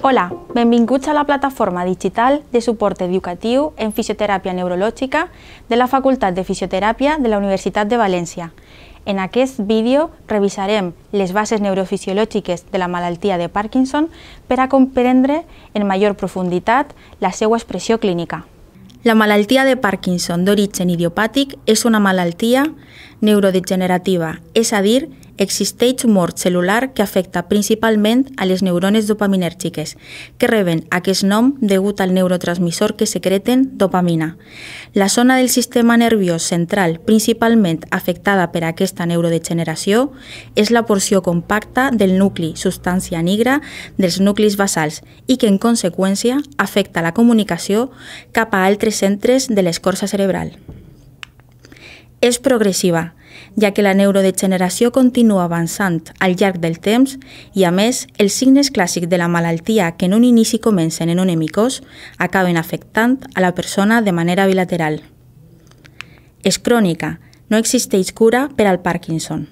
Hola, benvinguts a la plataforma digital de suport educatiu en fisioteràpia neurològica de la Facultat de Fisioteràpia de la Universitat de València. En aquest vídeo revisarem les bases neurofisiològiques de la malaltia de Parkinson per a comprendre en major profunditat la seva expressió clínica. La malaltia de Parkinson d'origen idiopàtic és una malaltia neurodegenerativa, és a dir, existeix mort celular que afecta principalment a les neurones dopaminèrgiques, que reben aquest nom degut al neurotransmissor que secreten dopamina. La zona del sistema nerviós central principalment afectada per aquesta neurodegeneració és la porció compacta del nucli substància nigra dels nuclis basals i que, en conseqüència, afecta la comunicació cap a altres centres de l'escorça cerebral. És progressiva, ja que la neurodegeneració continua avançant al llarg del temps i, a més, els signes clàssics de la malaltia que en un inici comencen en un hemicós acaben afectant a la persona de manera bilateral. És crònica, no existeix cura per al Parkinson.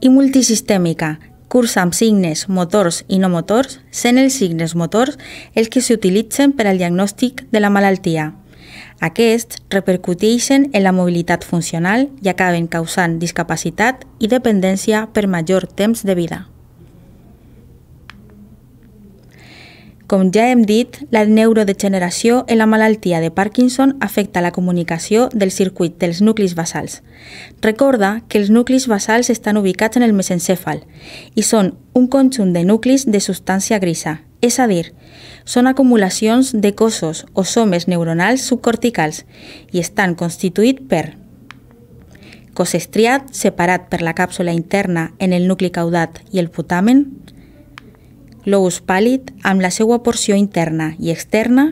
I multisistèmica, cursa amb signes motors i no motors, sent els signes motors els que s'utilitzen per al diagnòstic de la malaltia, aquests repercuteixen en la mobilitat funcional i acaben causant discapacitat i dependència per major temps de vida. Com ja hem dit, la neurodegeneració en la malaltia de Parkinson afecta la comunicació del circuit dels nuclis basals. Recorda que els nuclis basals estan ubicats en el mesencèfal i són un conjunt de nuclis de substància grisa, és a dir, són acumulacions de cossos o somes neuronals subcorticals i estan constituït per cos estriat separat per la càpsula interna en el nucli caudat i el putamen, globus pàl·lid amb la seva porció interna i externa,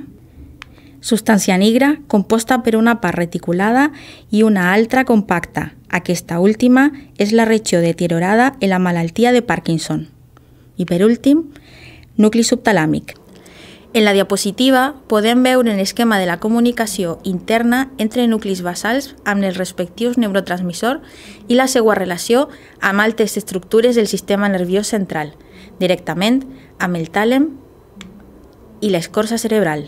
substància negra composta per una part reticulada i una altra compacta. Aquesta última és la regió deteriorada en la malaltia de Parkinson. I per últim, nucli subtalàmic. En la diapositiva podem veure l'esquema de la comunicació interna entre nuclis basals amb els respectius neurotransmissor i la seva relació amb altres estructures del sistema nerviós central, directament amb el tàlem i l'escorça cerebral.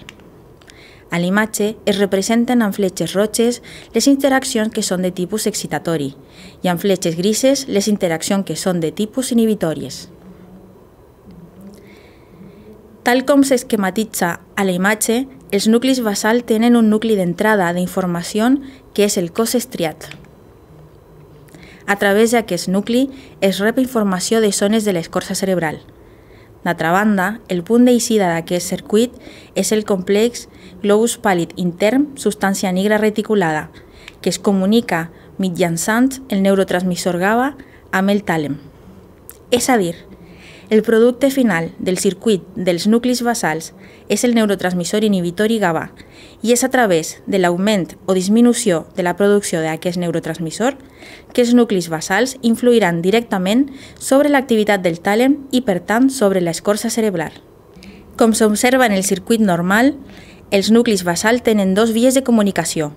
A l'imatge es representen amb fletxes roges les interaccions que són de tipus excitatori i amb fletxes grises les interaccions que són de tipus inhibitòries. Tal com s'esquematitza a la imatge, els nuclis basal tenen un nucli d'entrada d'informació que és el cos estriat. A través d'aquest nucli es rep informació de zones de l'escorça cerebral. D'altra banda, el punt d'eixida d'aquest circuit és el complex globus pàl·lid intern substància negra reticulada, que es comunica mitjançant el neurotransmissor GABA amb el tàlem. És a dir, el producte final del circuit dels nuclis basals és el neurotransmissor inhibitori GABA i és a través de l'augment o disminució de la producció d'aquest neurotransmissor que els nuclis basals influiran directament sobre l'activitat del tàlem i, per tant, sobre l'escorça cerebral. Com s'observa en el circuit normal, els nuclis basals tenen dos vies de comunicació,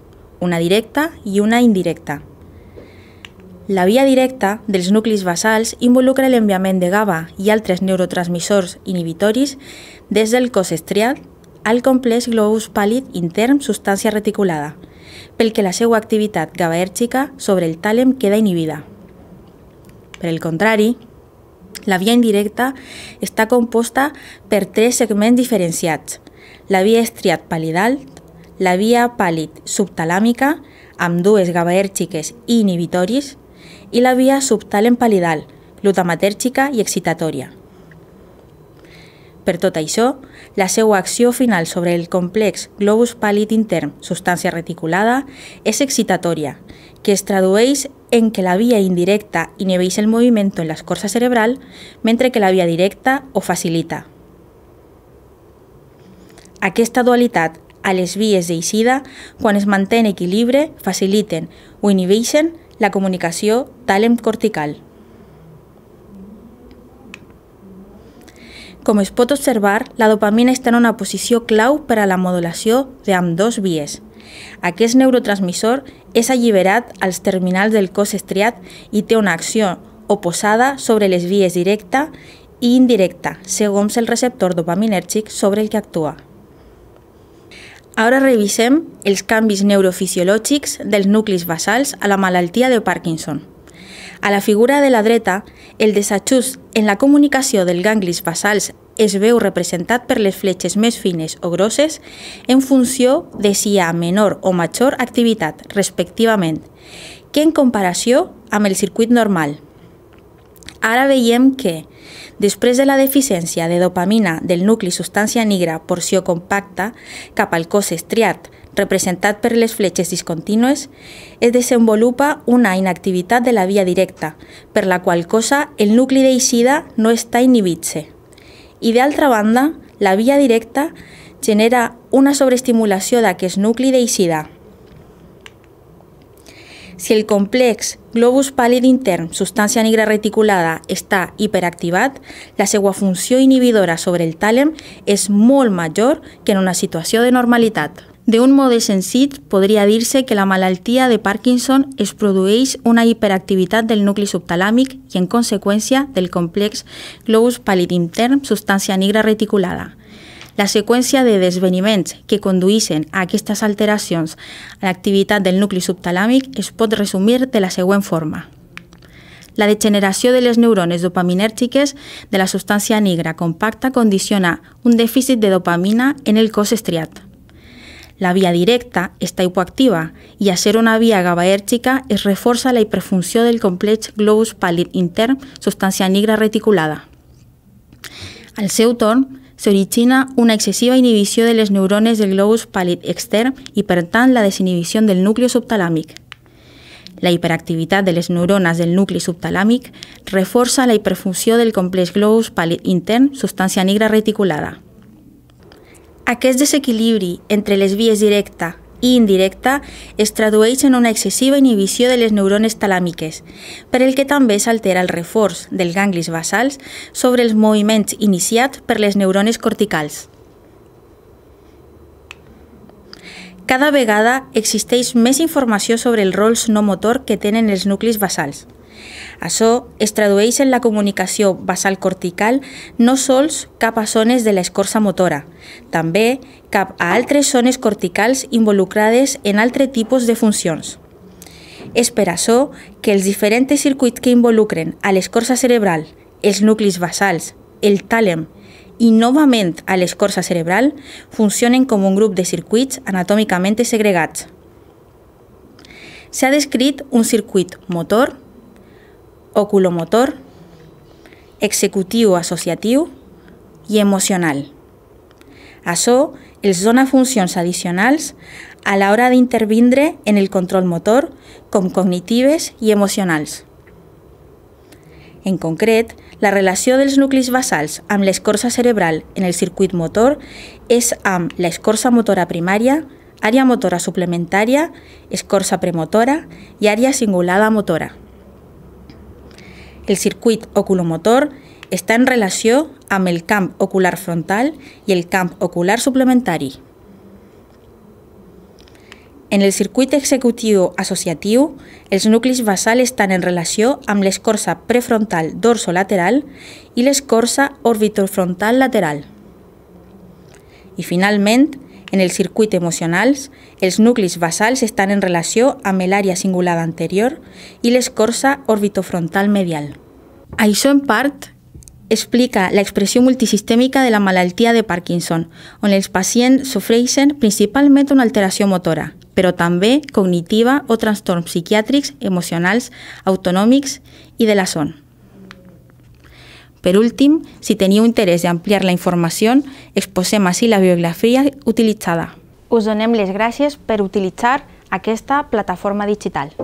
una directa i una indirecta. La via directa dels nuclis basals involucra l'enviament de GABA i altres neurotransmissors inhibitoris des del cos estriat al complex globus pàl·lid intern substància reticulada, pel que la seva activitat GABAèrgica sobre el tàlem queda inhibida. Per el contrari, la via indirecta està composta per tres segments diferenciats, la via estriat pàl·lidal, la via pàl·lid subtalàmica, amb dues GABAèrgiques i inhibitoris, i la via subtal empalidal, glutamatèrgica i excitatòria. Per tot això, la seva acció final sobre el complex globus pàl·lid intern substància reticulada és excitatòria, que es tradueix en que la via indirecta inhibeix el moviment en l'escorça cerebral, mentre que la via directa ho facilita. Aquesta dualitat a les vies d'eixida, quan es manté en equilibri, faciliten o inhibeixen la comunicació tàlem cortical. Com es pot observar, la dopamina està en una posició clau per a la modulació de dos vies. Aquest neurotransmissor és alliberat als terminals del cos estriat i té una acció oposada sobre les vies directa i indirecta, segons el receptor dopaminèrgic sobre el que actua. Ara revisem els canvis neurofisiològics dels nuclis basals a la malaltia de Parkinson. A la figura de la dreta, el desajust en la comunicació dels ganglis basals es veu representat per les fletxes més fines o grosses en funció de si hi ha menor o major activitat, respectivament, que en comparació amb el circuit normal, ara veiem que, després de la deficiència de dopamina del nucli substància nigra porció compacta cap al cos estriat, representat per les fletxes discontínues, es desenvolupa una inactivitat de la via directa, per la qual cosa el nucli d'eixida no està inhibit-se. I d'altra banda, la via directa genera una sobreestimulació d'aquest nucli d'eixida, si el complex globus pallid intern, substància negra reticulada, està hiperactivat, la seva funció inhibidora sobre el tàlem és molt major que en una situació de normalitat. De un mode senzill, podria dir-se que la malaltia de Parkinson es produeix una hiperactivitat del nucli subtalàmic i, en conseqüència, del complex globus pallid intern, substància negra reticulada. La seqüència de desveniments que conduïssin a aquestes alteracions a l'activitat del nucli subtalàmic es pot resumir de la següent forma. La degeneració de les neurones dopaminèrgiques de la substància negra compacta condiciona un dèficit de dopamina en el cos estriat. La via directa està hipoactiva i a ser una via GABAèrgica es reforça la hiperfunció del complex globus pàl·lid intern substància negra reticulada. Al seu torn, se origina una excesiva inhibición de los neurones del globus pálido externo y, por tanto, la desinhibición del núcleo subtalámico. La hiperactividad de las neuronas del núcleo subtalámico refuerza la hiperfunción del complejo globus pálido intern sustancia negra reticulada. Aquest desequilibrio entre les vías directa i indirecta es tradueix en una excessiva inhibició de les neurones talàmiques, per el que també s'altera el reforç dels ganglis basals sobre els moviments iniciats per les neurones corticals. Cada vegada existeix més informació sobre els rols no motor que tenen els nuclis basals. Això es tradueix en la comunicació basal cortical no sols cap a zones de l'escorça motora, també cap a altres zones corticals involucrades en altres tipus de funcions. És per això que els diferents circuits que involucren a l'escorça cerebral, els nuclis basals, el tàlem i novament a l'escorça cerebral funcionen com un grup de circuits anatòmicament segregats. S'ha descrit un circuit motor, oculomotor, executiu associatiu i emocional. Açò els dona funcions addicionals a l'hora d'intervindre en el control motor com cognitives i emocionals. En concret, la relació dels nuclis basals amb l'escorça cerebral en el circuit motor és amb l'escorça motora primària, àrea motora suplementària, escorça premotora i àrea cingulada motora el circuit oculomotor està en relació amb el camp ocular frontal i el camp ocular suplementari. En el circuit executiu associatiu, els nuclis basals estan en relació amb l'escorça prefrontal dorsolateral i l'escorça orbitofrontal lateral. I finalment, en el circuit emocional, els nuclis basals estan en relació amb l'àrea cingulada anterior i l'escorça orbitofrontal medial. Això, en part, explica l'expressió multisistèmica de la malaltia de Parkinson, on els pacients sofreixen principalment una alteració motora, però també cognitiva o trastorns psiquiàtrics, emocionals, autonòmics i de la son. Per últim, si teniu interès d'ampliar la informació, exposem així la bibliografia utilitzada. Us donem les gràcies per utilitzar aquesta plataforma digital.